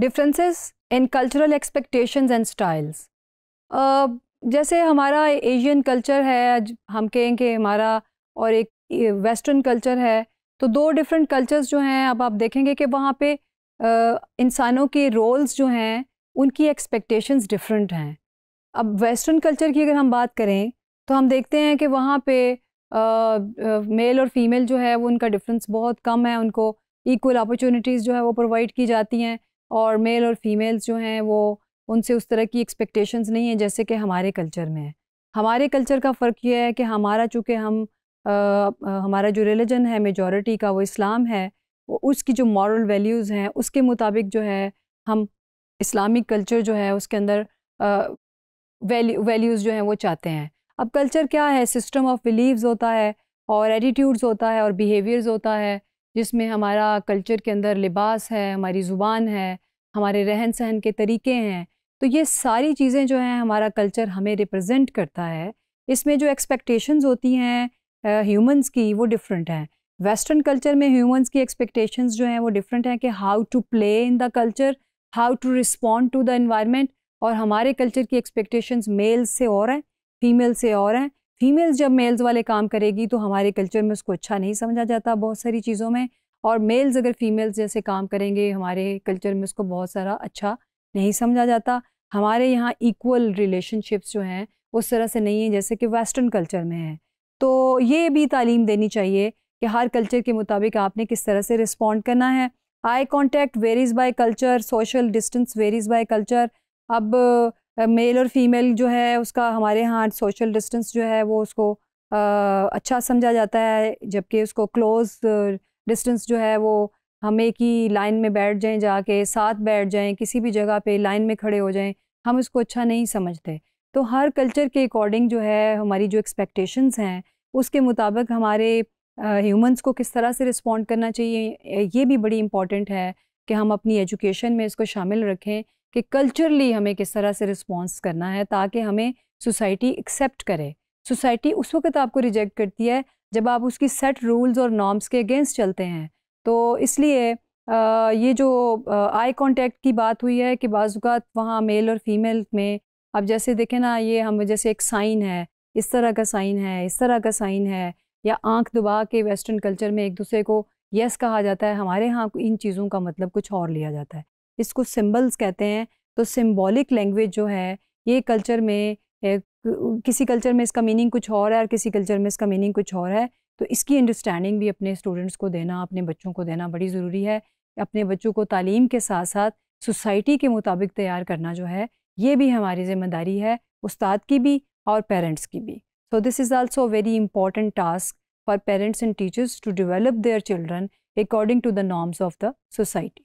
differences in cultural expectations and styles जैसे हमारा Asian culture है हम कहें कि हमारा और एक वेस्टर्न कल्चर है तो दो डिफरेंट कल्चर्स जो हैं अब आप देखेंगे कि वहाँ पे इंसानों के रोल्स जो हैं उनकी एक्सपेक्टेशंस डिफरेंट हैं अब वेस्टर्न कल्चर की अगर हम बात करें तो हम देखते हैं कि वहाँ पे मेल और फीमेल जो है वो उनका डिफरेंस बहुत कम है उनको इक्वल अपॉर्चुनिटीज़ जो है वो प्रोवाइड की जाती हैं और मेल और फीमेल्स जो हैं वो उनसे उस तरह की एक्सपेक्टेशंस नहीं है जैसे कि हमारे कल्चर में है हमारे कल्चर का फ़र्क यह है कि हमारा चूँकि हम आ, हमारा जो रिलीजन है मेजॉरिटी का वो इस्लाम है वो उसकी जो मॉरल वैल्यूज़ हैं उसके मुताबिक जो है हम इस्लामिक कल्चर जो है उसके अंदर वैल्यू वैल्यूज़ जो हैं वो चाहते हैं अब कल्चर क्या है सिस्टम ऑफ बिलीव्स होता है और एटीट्यूड्स होता है और बिहेवियर्स होता है जिसमें हमारा कल्चर के अंदर लिबास है हमारी ज़ुबान है हमारे रहन सहन के तरीके हैं तो ये सारी चीज़ें जो हैं हमारा कल्चर हमें रिप्रेजेंट करता है इसमें जो एक्सपेक्टेशंस होती हैं ह्यूमंस की वो डिफरेंट हैं वेस्टर्न कल्चर में ह्यूमंस की एक्सपेक्टेशंस जो हैं वो डिफरेंट हैं कि how to play in the culture how to respond to the environment और हमारे कल्चर की एक्सपेक्टेशंस मेल से और हैं फीमेल से और हैं फीमेल्स जब मेल्स वाले काम करेगी तो हमारे कल्चर में उसको अच्छा नहीं समझा जाता बहुत सारी चीज़ों में और मेल्स अगर फीमेल्स जैसे काम करेंगे हमारे कल्चर में उसको बहुत सारा अच्छा नहीं समझा जाता हमारे यहाँ इक्वल रिलेशनशिप्स जो हैं उस तरह से नहीं है जैसे कि वेस्टर्न कल्चर में है तो ये भी तालीम देनी चाहिए कि हर कल्चर के मुताबिक आपने किस तरह से रिस्पॉन्ड करना है eye contact varies by culture social distance varies by culture अब मेल और फीमेल जो है उसका हमारे यहाँ सोशल डिस्टेंस जो है वो उसको आ, अच्छा समझा जाता है जबकि उसको क्लोज डिस्टेंस जो है वो हम एक ही लाइन में बैठ जाएं जाके साथ बैठ जाएं किसी भी जगह पे लाइन में खड़े हो जाएं हम उसको अच्छा नहीं समझते तो हर कल्चर के अकॉर्डिंग जो है हमारी जो एक्सपेक्टेशंस हैं उसके मुताबिक हमारे ह्यूमंस को किस तरह से रिस्पॉन्ड करना चाहिए ये भी बड़ी इम्पॉर्टेंट है कि हम अपनी एजुकेशन में इसको शामिल रखें कि कल्चरली हमें किस तरह से रिस्पॉन्स करना है ताकि हमें सोसाइटी एक्सेप्ट करे सोसाइटी उस वक्त आपको रिजेक्ट करती है जब आप उसकी सेट रूल्स और नॉर्म्स के अगेंस्ट चलते हैं तो इसलिए ये जो आई कांटेक्ट की बात हुई है कि बाज़ात वहाँ मेल और फीमेल में अब जैसे देखें ना ये हम जैसे एक साइन है इस तरह का साइन है इस तरह का साइन है या आंख दबा के वेस्टर्न कल्चर में एक दूसरे को यस कहा जाता है हमारे यहाँ इन चीज़ों का मतलब कुछ और लिया जाता है इसको सिम्बल्स कहते हैं तो सिंबॉलिक लैंग्वेज जो है ये कल्चर में किसी कल्चर में इसका मीनिंग कुछ और है और किसी कल्चर में इसका मीनिंग कुछ और है तो इसकी अंडरस्टैंडिंग भी अपने स्टूडेंट्स को देना अपने बच्चों को देना बड़ी ज़रूरी है अपने बच्चों को तालीम के साथ साथ सोसाइटी के मुताबिक तैयार करना जो है ये भी हमारी जिम्मेदारी है उस्ताद की भी और पेरेंट्स की भी so this is also very important task for parents and teachers to develop their children according to the norms of the society